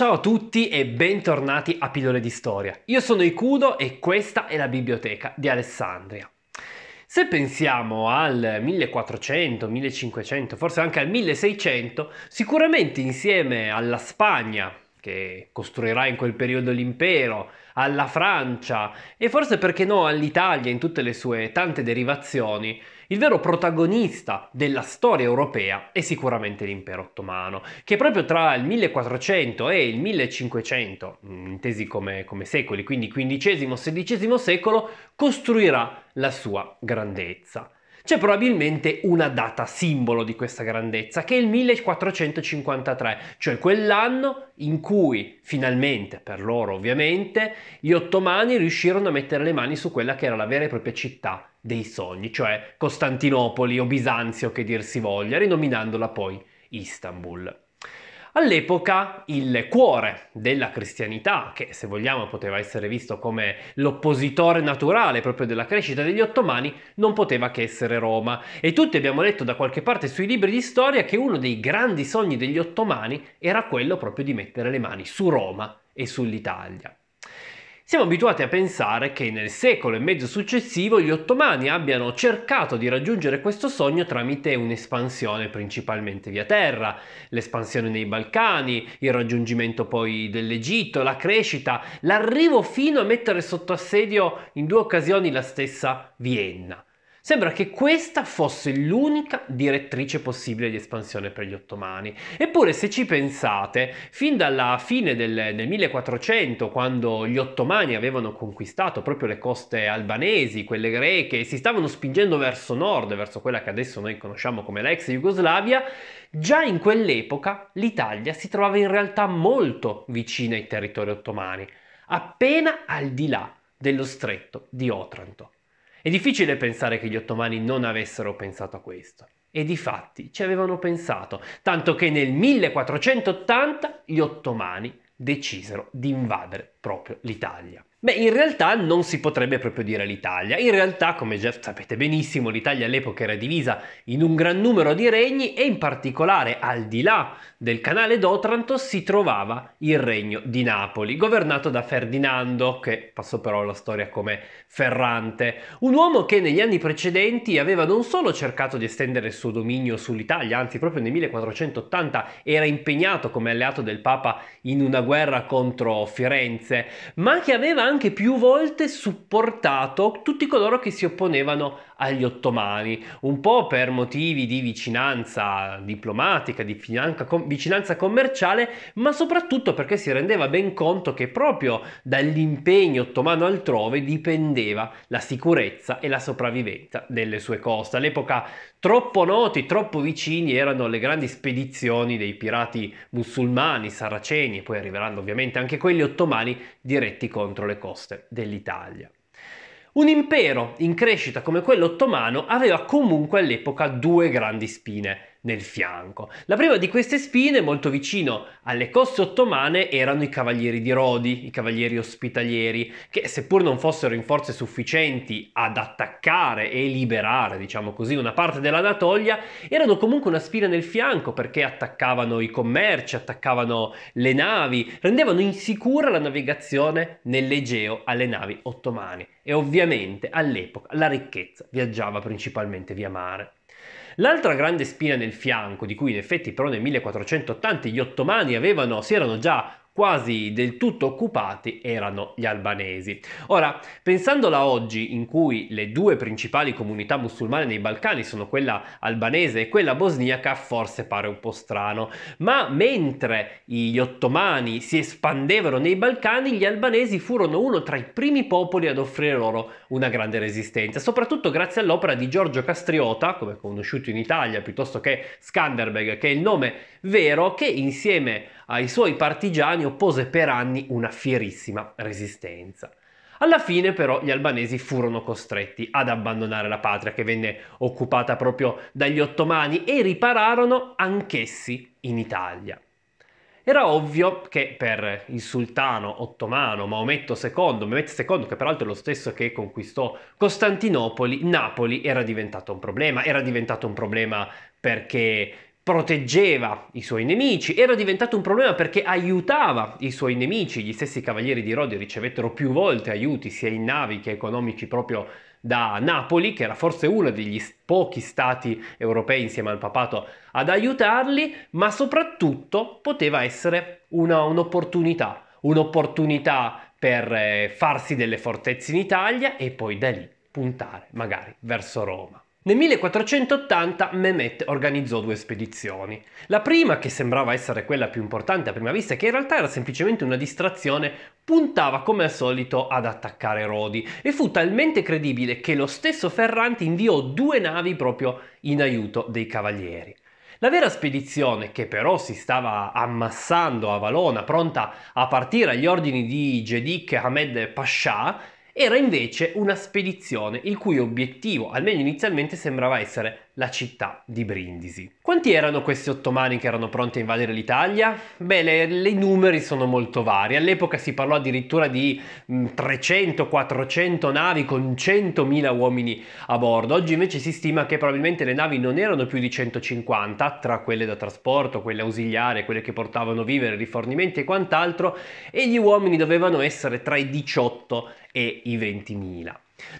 Ciao a tutti e bentornati a Pillole di Storia. Io sono Ikudo e questa è la biblioteca di Alessandria. Se pensiamo al 1400, 1500, forse anche al 1600, sicuramente insieme alla Spagna, che costruirà in quel periodo l'impero, alla Francia e forse perché no all'Italia in tutte le sue tante derivazioni, il vero protagonista della storia europea è sicuramente l'impero ottomano, che proprio tra il 1400 e il 1500, mm, intesi come, come secoli, quindi XV-XVI secolo, costruirà la sua grandezza. C'è probabilmente una data simbolo di questa grandezza, che è il 1453, cioè quell'anno in cui finalmente, per loro ovviamente, gli ottomani riuscirono a mettere le mani su quella che era la vera e propria città dei sogni, cioè Costantinopoli o Bisanzio che dir si voglia, rinominandola poi Istanbul. All'epoca il cuore della cristianità, che se vogliamo poteva essere visto come l'oppositore naturale proprio della crescita degli ottomani, non poteva che essere Roma. E tutti abbiamo letto da qualche parte sui libri di storia che uno dei grandi sogni degli ottomani era quello proprio di mettere le mani su Roma e sull'Italia. Siamo abituati a pensare che nel secolo e mezzo successivo gli ottomani abbiano cercato di raggiungere questo sogno tramite un'espansione principalmente via terra, l'espansione nei Balcani, il raggiungimento poi dell'Egitto, la crescita, l'arrivo fino a mettere sotto assedio in due occasioni la stessa Vienna. Sembra che questa fosse l'unica direttrice possibile di espansione per gli ottomani. Eppure, se ci pensate, fin dalla fine del, del 1400, quando gli ottomani avevano conquistato proprio le coste albanesi, quelle greche, e si stavano spingendo verso nord, verso quella che adesso noi conosciamo come l'ex Jugoslavia, Già in quell'epoca l'Italia si trovava in realtà molto vicina ai territori ottomani, appena al di là dello stretto di Otranto. È difficile pensare che gli ottomani non avessero pensato a questo. E di fatti ci avevano pensato, tanto che nel 1480 gli ottomani decisero di invadere proprio l'Italia. Beh, in realtà non si potrebbe proprio dire l'Italia. In realtà, come già sapete benissimo, l'Italia all'epoca era divisa in un gran numero di regni e in particolare al di là del canale d'Otranto si trovava il regno di Napoli, governato da Ferdinando, che passò però alla storia come Ferrante, un uomo che negli anni precedenti aveva non solo cercato di estendere il suo dominio sull'Italia, anzi proprio nel 1480 era impegnato come alleato del Papa in una guerra contro Firenze, ma che aveva anche più volte supportato tutti coloro che si opponevano agli ottomani, un po' per motivi di vicinanza diplomatica, di vicinanza commerciale, ma soprattutto perché si rendeva ben conto che proprio dall'impegno ottomano altrove dipendeva la sicurezza e la sopravvivenza delle sue coste. All'epoca troppo noti, troppo vicini erano le grandi spedizioni dei pirati musulmani, saraceni e poi arriveranno ovviamente anche quelli ottomani diretti contro le coste dell'Italia. Un impero in crescita come quello ottomano aveva comunque all'epoca due grandi spine nel fianco. La prima di queste spine, molto vicino alle coste ottomane, erano i cavalieri di Rodi, i cavalieri ospitalieri, che seppur non fossero in forze sufficienti ad attaccare e liberare, diciamo così, una parte dell'Anatolia, erano comunque una spina nel fianco perché attaccavano i commerci, attaccavano le navi, rendevano insicura la navigazione nell'Egeo alle navi ottomane. E ovviamente all'epoca la ricchezza viaggiava principalmente via mare. L'altra grande spina nel fianco, di cui in effetti però nel 1480 gli ottomani avevano, si erano già quasi del tutto occupati erano gli albanesi. Ora, pensandola oggi in cui le due principali comunità musulmane nei Balcani sono quella albanese e quella bosniaca, forse pare un po' strano, ma mentre gli ottomani si espandevano nei Balcani, gli albanesi furono uno tra i primi popoli ad offrire loro una grande resistenza, soprattutto grazie all'opera di Giorgio Castriota, come conosciuto in Italia, piuttosto che Skanderbeg, che è il nome vero, che insieme ai suoi partigiani oppose per anni una fierissima resistenza. Alla fine però gli albanesi furono costretti ad abbandonare la patria che venne occupata proprio dagli ottomani e ripararono anch'essi in Italia. Era ovvio che per il sultano ottomano Maometto II, Maometto II che peraltro è lo stesso che conquistò Costantinopoli, Napoli era diventato un problema, era diventato un problema perché proteggeva i suoi nemici, era diventato un problema perché aiutava i suoi nemici, gli stessi cavalieri di Rodi ricevettero più volte aiuti sia in navi che economici proprio da Napoli, che era forse uno degli pochi stati europei insieme al papato ad aiutarli, ma soprattutto poteva essere una, un'opportunità, un'opportunità per eh, farsi delle fortezze in Italia e poi da lì puntare magari verso Roma. Nel 1480 Mehmet organizzò due spedizioni. La prima, che sembrava essere quella più importante a prima vista, che in realtà era semplicemente una distrazione, puntava come al solito ad attaccare Rodi e fu talmente credibile che lo stesso Ferranti inviò due navi proprio in aiuto dei cavalieri. La vera spedizione, che però si stava ammassando a Valona, pronta a partire agli ordini di Gedik Ahmed Pascià, era invece una spedizione il cui obiettivo, almeno inizialmente, sembrava essere la città di Brindisi. Quanti erano questi ottomani che erano pronti a invadere l'Italia? Beh, le numeri sono molto vari. All'epoca si parlò addirittura di 300-400 navi con 100.000 uomini a bordo. Oggi invece si stima che probabilmente le navi non erano più di 150, tra quelle da trasporto, quelle ausiliarie, quelle che portavano vivere, rifornimenti e quant'altro, e gli uomini dovevano essere tra i 18 e i 20.000.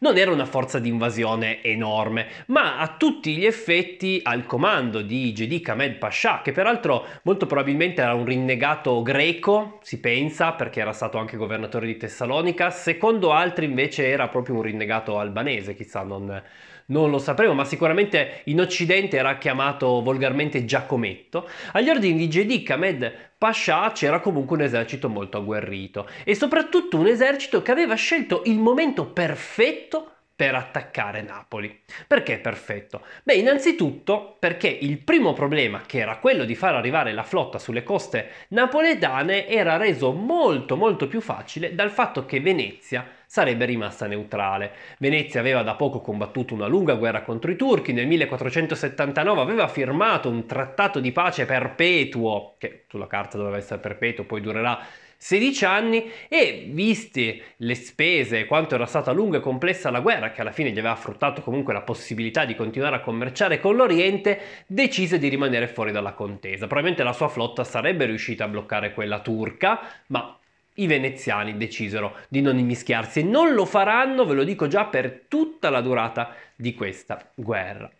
Non era una forza di invasione enorme, ma a tutti gli effetti al comando di Gedi Kamed Pasha, che peraltro molto probabilmente era un rinnegato greco, si pensa, perché era stato anche governatore di Tessalonica, secondo altri invece era proprio un rinnegato albanese, chissà, non, non lo sapremo, ma sicuramente in Occidente era chiamato volgarmente Giacometto. Agli ordini di Gedi Kamed Pascià c'era comunque un esercito molto agguerrito e soprattutto un esercito che aveva scelto il momento perfetto per attaccare Napoli. Perché è perfetto? Beh, innanzitutto perché il primo problema, che era quello di far arrivare la flotta sulle coste napoletane, era reso molto molto più facile dal fatto che Venezia sarebbe rimasta neutrale. Venezia aveva da poco combattuto una lunga guerra contro i turchi, nel 1479 aveva firmato un trattato di pace perpetuo, che sulla carta doveva essere perpetuo, poi durerà 16 anni e viste le spese e quanto era stata lunga e complessa la guerra, che alla fine gli aveva fruttato comunque la possibilità di continuare a commerciare con l'Oriente, decise di rimanere fuori dalla contesa. Probabilmente la sua flotta sarebbe riuscita a bloccare quella turca, ma i veneziani decisero di non immischiarsi e non lo faranno, ve lo dico già, per tutta la durata di questa guerra.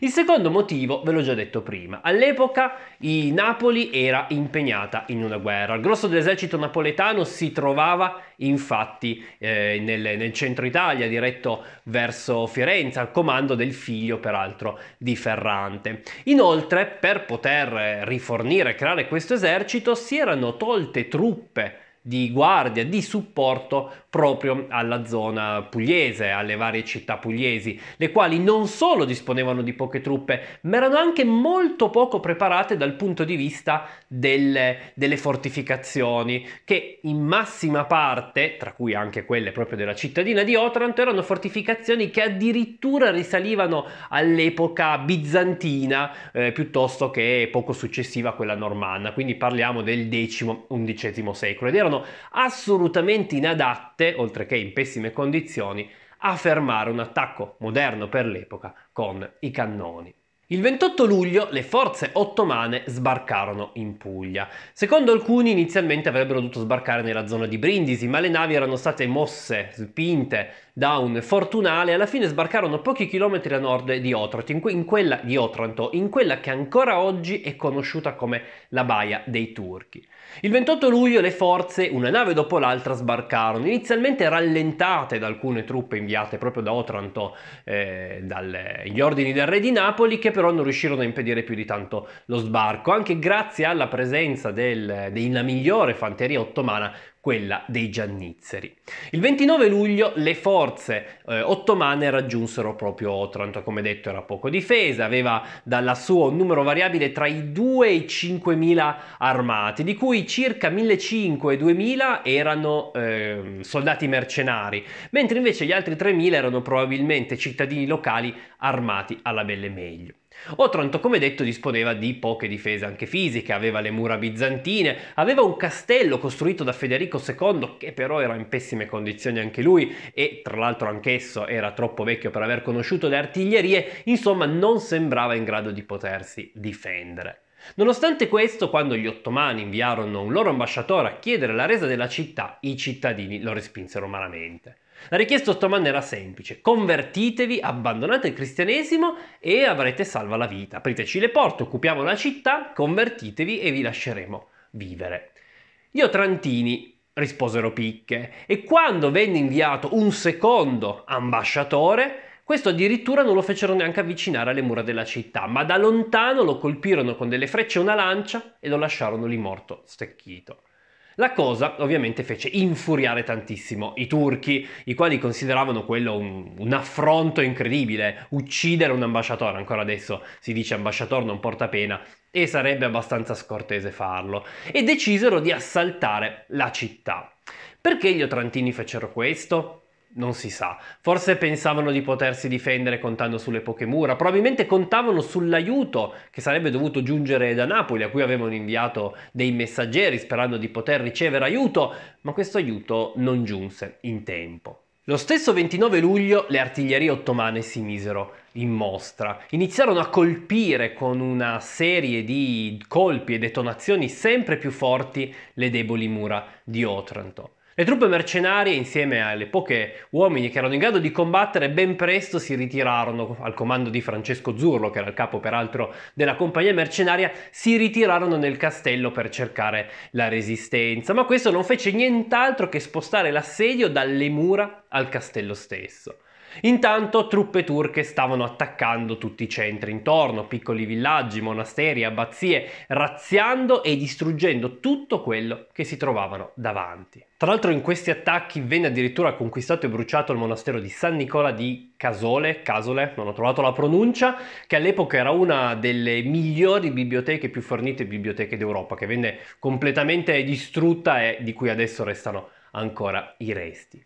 Il secondo motivo ve l'ho già detto prima. All'epoca Napoli era impegnata in una guerra. Il grosso dell'esercito napoletano si trovava infatti eh, nel, nel, centro Italia, diretto verso Firenze, al comando del figlio peraltro di Ferrante. Inoltre, per poter rifornire e creare questo esercito, si erano tolte truppe di guardia, di supporto proprio alla zona pugliese, alle varie città pugliesi, le quali non solo disponevano di poche truppe, ma erano anche molto poco preparate dal punto di vista delle, delle fortificazioni, che in massima parte, tra cui anche quelle proprio della cittadina di Otranto, erano fortificazioni che addirittura risalivano all'epoca bizantina eh, piuttosto che poco successiva a quella normanna, quindi parliamo del X-XI secolo ed erano erano assolutamente inadatte, oltre che in pessime condizioni, a fermare un attacco moderno per l'epoca con i cannoni. Il 28 luglio le forze ottomane sbarcarono in Puglia. Secondo alcuni inizialmente avrebbero dovuto sbarcare nella zona di Brindisi, ma le navi erano state mosse, spinte down fortunale, alla fine sbarcarono pochi chilometri a nord di Otranto, in, que- in quella di Otranto, in quella che ancora oggi è conosciuta come la Baia dei Turchi. Il 28 luglio le forze, una nave dopo l'altra, sbarcarono, inizialmente rallentate da alcune truppe inviate proprio da Otranto eh, dagli ordini del re di Napoli, che però non riuscirono a impedire più di tanto lo sbarco, anche grazie alla presenza della migliore fanteria ottomana quella dei giannizzeri. Il 29 luglio le forze eh, ottomane raggiunsero proprio Otranto, come detto era poco difesa, aveva dalla sua un numero variabile tra i 2 e i 5.000 armati, di cui circa 1.500 e 2.000 erano eh, soldati mercenari, mentre invece gli altri 3.000 erano probabilmente cittadini locali armati alla belle meglio. Otranto, oh, come detto, disponeva di poche difese anche fisiche, aveva le mura bizantine, aveva un castello costruito da Federico II che però era in pessime condizioni anche lui e tra l'altro anch'esso era troppo vecchio per aver conosciuto le artiglierie, insomma non sembrava in grado di potersi difendere. Nonostante questo, quando gli ottomani inviarono un loro ambasciatore a chiedere la resa della città, i cittadini lo respinsero malamente. La richiesta ottomana era semplice, convertitevi, abbandonate il cristianesimo e avrete salva la vita, apriteci le porte, occupiamo la città, convertitevi e vi lasceremo vivere. Gli Otrantini risposero picche e quando venne inviato un secondo ambasciatore, questo addirittura non lo fecero neanche avvicinare alle mura della città, ma da lontano lo colpirono con delle frecce e una lancia e lo lasciarono lì morto, stecchito. La cosa ovviamente fece infuriare tantissimo i turchi, i quali consideravano quello un, un affronto incredibile, uccidere un ambasciatore, ancora adesso si dice ambasciatore non porta pena, e sarebbe abbastanza scortese farlo, e decisero di assaltare la città. Perché gli Otrantini fecero questo? non si sa. Forse pensavano di potersi difendere contando sulle poche mura, probabilmente contavano sull'aiuto che sarebbe dovuto giungere da Napoli, a cui avevano inviato dei messaggeri sperando di poter ricevere aiuto, ma questo aiuto non giunse in tempo. Lo stesso 29 luglio le artiglierie ottomane si misero in mostra, iniziarono a colpire con una serie di colpi e detonazioni sempre più forti le deboli mura di Otranto. Le truppe mercenarie, insieme alle poche uomini che erano in grado di combattere, ben presto si ritirarono al comando di Francesco Zurlo, che era il capo peraltro della compagnia mercenaria, si ritirarono nel castello per cercare la resistenza, ma questo non fece nient'altro che spostare l'assedio dalle mura al castello stesso. Intanto truppe turche stavano attaccando tutti i centri intorno, piccoli villaggi, monasteri, abbazie, razziando e distruggendo tutto quello che si trovavano davanti. Tra l'altro in questi attacchi venne addirittura conquistato e bruciato il monastero di San Nicola di Casole, Casole, non ho trovato la pronuncia, che all'epoca era una delle migliori biblioteche più fornite biblioteche d'Europa, che venne completamente distrutta e di cui adesso restano ancora i resti.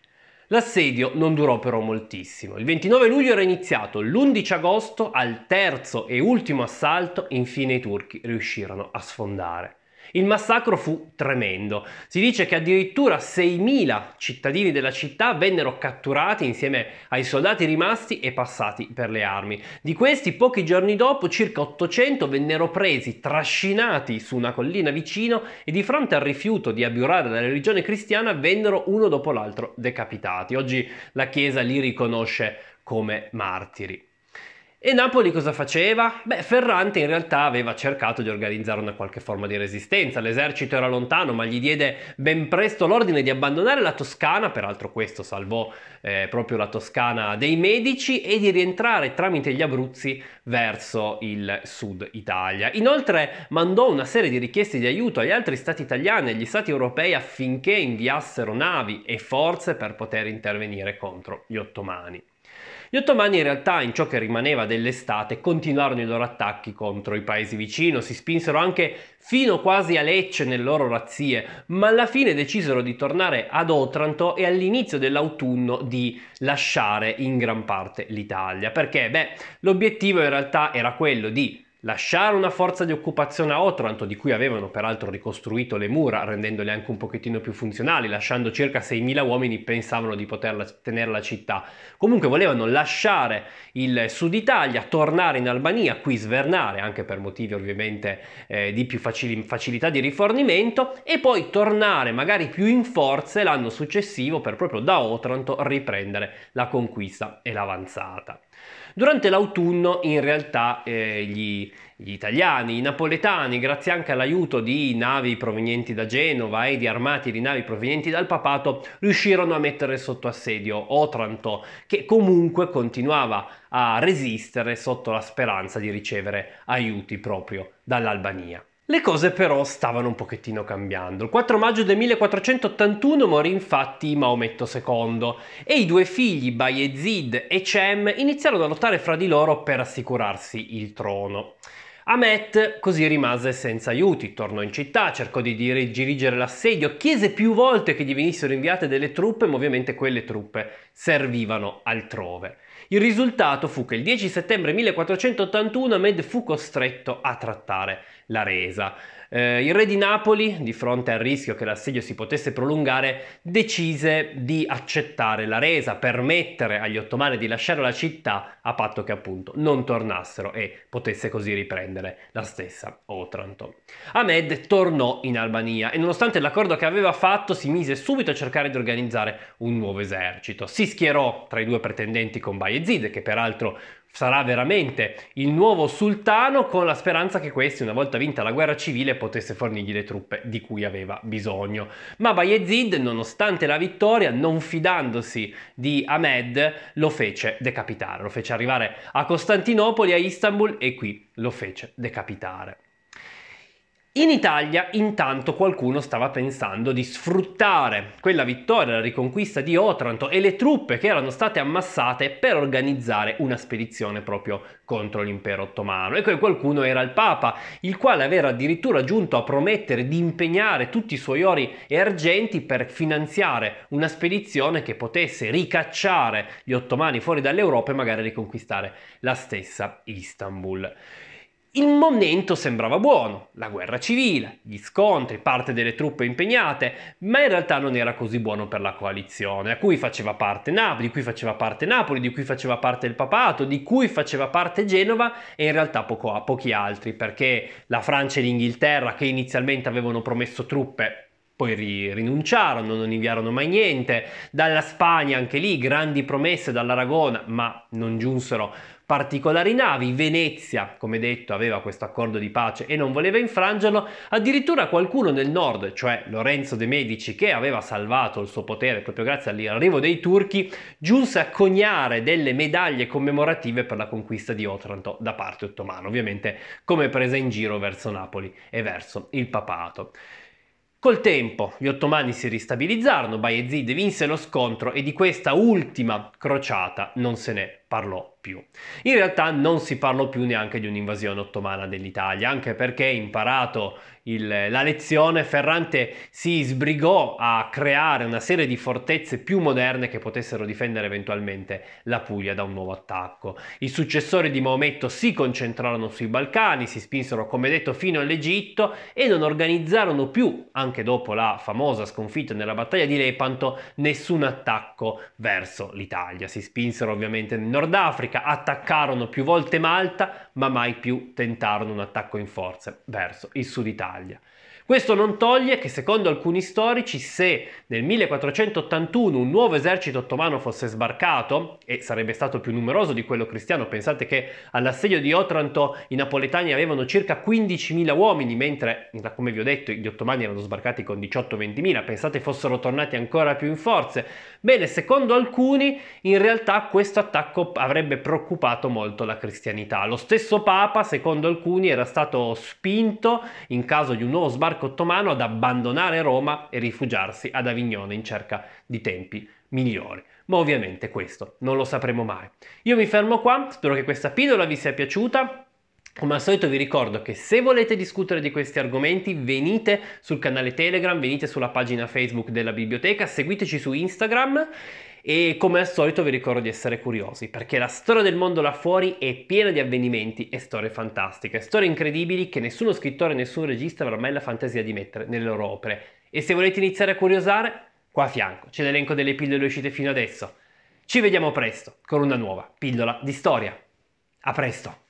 L'assedio non durò però moltissimo. Il 29 luglio era iniziato, l'11 agosto, al terzo e ultimo assalto, infine i turchi riuscirono a sfondare. Il massacro fu tremendo. Si dice che addirittura 6.000 cittadini della città vennero catturati insieme ai soldati rimasti e passati per le armi. Di questi, pochi giorni dopo, circa 800 vennero presi, trascinati su una collina vicino e di fronte al rifiuto di abiurare la religione cristiana vennero uno dopo l'altro decapitati. Oggi la Chiesa li riconosce come martiri. E Napoli cosa faceva? Beh, Ferrante in realtà aveva cercato di organizzare una qualche forma di resistenza. L'esercito era lontano, ma gli diede ben presto l'ordine di abbandonare la Toscana, peraltro questo salvò eh, proprio la Toscana dei Medici, e di rientrare tramite gli Abruzzi verso il sud Italia. Inoltre mandò una serie di richieste di aiuto agli altri stati italiani e agli stati europei affinché inviassero navi e forze per poter intervenire contro gli ottomani. Gli ottomani in realtà in ciò che rimaneva dell'estate continuarono i loro attacchi contro i paesi vicini, si spinsero anche fino quasi a Lecce nelle loro razzie, ma alla fine decisero di tornare ad Otranto e all'inizio dell'autunno di lasciare in gran parte l'Italia. Perché? Beh, l'obiettivo in realtà era quello di Lasciare una forza di occupazione a Otranto, di cui avevano peraltro ricostruito le mura, rendendole anche un pochettino più funzionali, lasciando circa 6.000 uomini, pensavano di poter tenere la città. Comunque volevano lasciare il sud Italia, tornare in Albania, qui svernare, anche per motivi ovviamente eh, di più facili, facilità di rifornimento, e poi tornare magari più in forze l'anno successivo per proprio da Otranto riprendere la conquista e l'avanzata. Durante l'autunno in realtà eh, gli, gli italiani, i napoletani, grazie anche all'aiuto di navi provenienti da Genova e di armati di navi provenienti dal papato, riuscirono a mettere sotto assedio Otranto, che comunque continuava a resistere sotto la speranza di ricevere aiuti proprio dall'Albania. Le cose però stavano un pochettino cambiando. Il 4 maggio del 1481 morì infatti Maometto II e i due figli Bayezid e Cem iniziarono a lottare fra di loro per assicurarsi il trono. Ahmet così rimase senza aiuti, tornò in città, cercò di dirigere l'assedio, chiese più volte che gli venissero inviate delle truppe, ma ovviamente quelle truppe servivano altrove. Il risultato fu che il 10 settembre 1481 Ahmed fu costretto a trattare la resa. Eh, il re di Napoli, di fronte al rischio che l'assedio si potesse prolungare, decise di accettare la resa, permettere agli ottomani di lasciare la città a patto che appunto non tornassero e potesse così riprendere la stessa Otranto. Ahmed tornò in Albania e nonostante l'accordo che aveva fatto si mise subito a cercare di organizzare un nuovo esercito. Si schierò tra i due pretendenti con Bayezid, che peraltro sarà veramente il nuovo sultano con la speranza che questi, una volta vinta la guerra civile, potesse fornirgli le truppe di cui aveva bisogno. Ma Bayezid, nonostante la vittoria, non fidandosi di Ahmed, lo fece decapitare, lo fece arrivare a Costantinopoli, a Istanbul e qui lo fece decapitare. In Italia intanto qualcuno stava pensando di sfruttare quella vittoria, la riconquista di Otranto e le truppe che erano state ammassate per organizzare una spedizione proprio contro l'impero ottomano. E quel qualcuno era il Papa, il quale aveva addirittura giunto a promettere di impegnare tutti i suoi ori e argenti per finanziare una spedizione che potesse ricacciare gli ottomani fuori dall'Europa e magari riconquistare la stessa Istanbul. Il momento sembrava buono, la guerra civile, gli scontri, parte delle truppe impegnate, ma in realtà non era così buono per la coalizione, a cui faceva parte Napoli, di cui faceva parte Napoli, di cui faceva parte il papato, di cui faceva parte Genova e in realtà poco, pochi altri, perché la Francia e l'Inghilterra, che inizialmente avevano promesso truppe poi ri- rinunciarono, non inviarono mai niente. Dalla Spagna anche lì grandi promesse dall'Aragona, ma non giunsero particolari navi. Venezia, come detto, aveva questo accordo di pace e non voleva infrangerlo. Addirittura qualcuno nel nord, cioè Lorenzo de' Medici, che aveva salvato il suo potere proprio grazie all'arrivo dei turchi, giunse a coniare delle medaglie commemorative per la conquista di Otranto da parte ottomana, ovviamente come presa in giro verso Napoli e verso il papato. Col tempo gli ottomani si ristabilizzarono, Bayezid vinse lo scontro e di questa ultima crociata non se ne parlò più. In realtà non si parlò più neanche di un'invasione ottomana dell'Italia, anche perché imparato il, la lezione, Ferrante si sbrigò a creare una serie di fortezze più moderne che potessero difendere eventualmente la Puglia da un nuovo attacco. I successori di Maometto si concentrarono sui Balcani, si spinsero come detto fino all'Egitto e non organizzarono più, anche dopo la famosa sconfitta nella battaglia di Lepanto, nessun attacco verso l'Italia. Si spinsero ovviamente nel nord Nord Africa, attaccarono più volte Malta, ma mai più tentarono un attacco in forza verso il Sud Italia. Questo non toglie che secondo alcuni storici se nel 1481 un nuovo esercito ottomano fosse sbarcato, e sarebbe stato più numeroso di quello cristiano, pensate che all'assedio di Otranto i napoletani avevano circa 15.000 uomini, mentre come vi ho detto gli ottomani erano sbarcati con 18-20.000, pensate fossero tornati ancora più in forze. Bene, secondo alcuni in realtà questo attacco avrebbe preoccupato molto la cristianità. Lo stesso Papa, secondo alcuni, era stato spinto in caso di un nuovo sbarco monarca ottomano ad abbandonare Roma e rifugiarsi ad Avignone in cerca di tempi migliori. Ma ovviamente questo non lo sapremo mai. Io mi fermo qua, spero che questa pillola vi sia piaciuta. Come al solito vi ricordo che se volete discutere di questi argomenti venite sul canale Telegram, venite sulla pagina Facebook della biblioteca, seguiteci su Instagram e come al solito vi ricordo di essere curiosi, perché la storia del mondo là fuori è piena di avvenimenti e storie fantastiche, storie incredibili che nessuno scrittore, nessun regista avrà mai la fantasia di mettere nelle loro opere. E se volete iniziare a curiosare, qua a fianco c'è l'elenco delle pillole uscite fino adesso. Ci vediamo presto con una nuova pillola di storia. A presto!